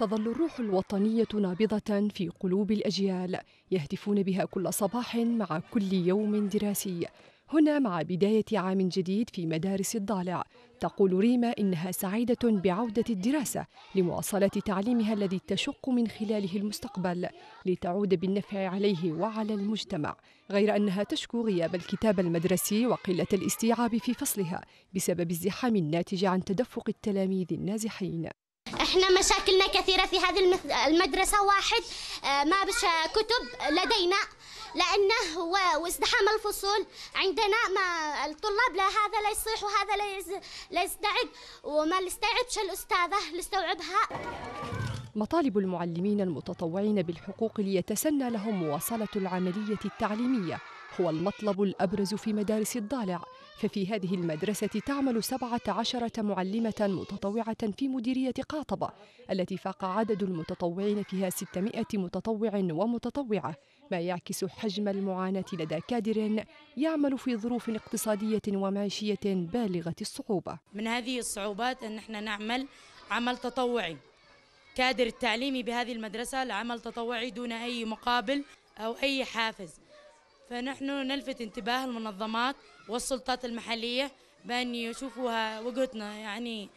تظل الروح الوطنية نابضة في قلوب الأجيال يهتفون بها كل صباح مع كل يوم دراسي هنا مع بداية عام جديد في مدارس الضالع تقول ريما إنها سعيدة بعودة الدراسة لمواصلة تعليمها الذي تشق من خلاله المستقبل لتعود بالنفع عليه وعلى المجتمع غير أنها تشكو غياب الكتاب المدرسي وقلة الاستيعاب في فصلها بسبب الزحام الناتج عن تدفق التلاميذ النازحين احنا مشاكلنا كثيرة في هذه المدرسة واحد آه، ما بش كتب لدينا لأنه وازدحام الفصول عندنا ما الطلاب لا هذا لا يصيح وهذا لا يستعد وما يستوعبش الأستاذة لاستوعبها مطالب المعلمين المتطوعين بالحقوق ليتسنى لهم مواصلة العملية التعليمية هو المطلب الأبرز في مدارس الضالع ففي هذه المدرسة تعمل 17 معلمة متطوعة في مديرية قاطبة التي فاق عدد المتطوعين فيها 600 متطوع ومتطوعة ما يعكس حجم المعاناة لدى كادر يعمل في ظروف اقتصادية ومعيشية بالغة الصعوبة من هذه الصعوبات أن احنا نعمل عمل تطوعي كادر التعليمي بهذه المدرسة لعمل تطوعي دون أي مقابل أو أي حافز فنحن نلفت انتباه المنظمات والسلطات المحلية بأن يشوفوها وقتنا يعني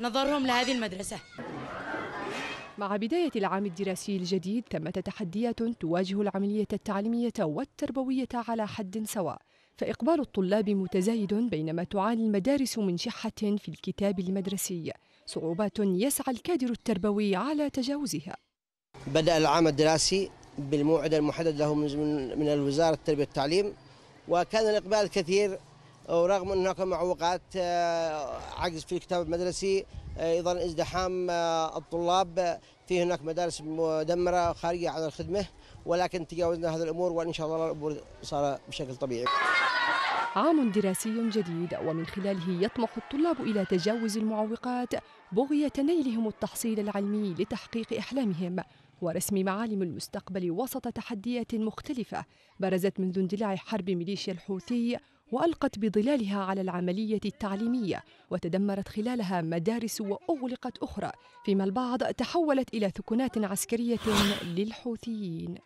نظرهم لهذه المدرسة مع بداية العام الدراسي الجديد ثمة تحديات تواجه العملية التعليمية والتربوية على حد سواء فإقبال الطلاب متزايد بينما تعاني المدارس من شحة في الكتاب المدرسي صعوبات يسعى الكادر التربوي على تجاوزها بدأ العام الدراسي بالموعد المحدد له من الوزارة التربية والتعليم وكان الإقبال كثير ورغم أن هناك معوقات آه، عجز في الكتاب المدرسي آه، أيضا ازدحام آه، الطلاب في هناك مدارس مدمرة خارجة عن الخدمة ولكن تجاوزنا هذه الأمور وإن شاء الله الأمور صار بشكل طبيعي عام دراسي جديد ومن خلاله يطمح الطلاب إلى تجاوز المعوقات بغية نيلهم التحصيل العلمي لتحقيق أحلامهم ورسم معالم المستقبل وسط تحديات مختلفة برزت منذ اندلاع حرب ميليشيا الحوثي وألقت بظلالها على العملية التعليمية وتدمرت خلالها مدارس وأغلقت أخرى فيما البعض تحولت إلى ثكنات عسكرية للحوثيين.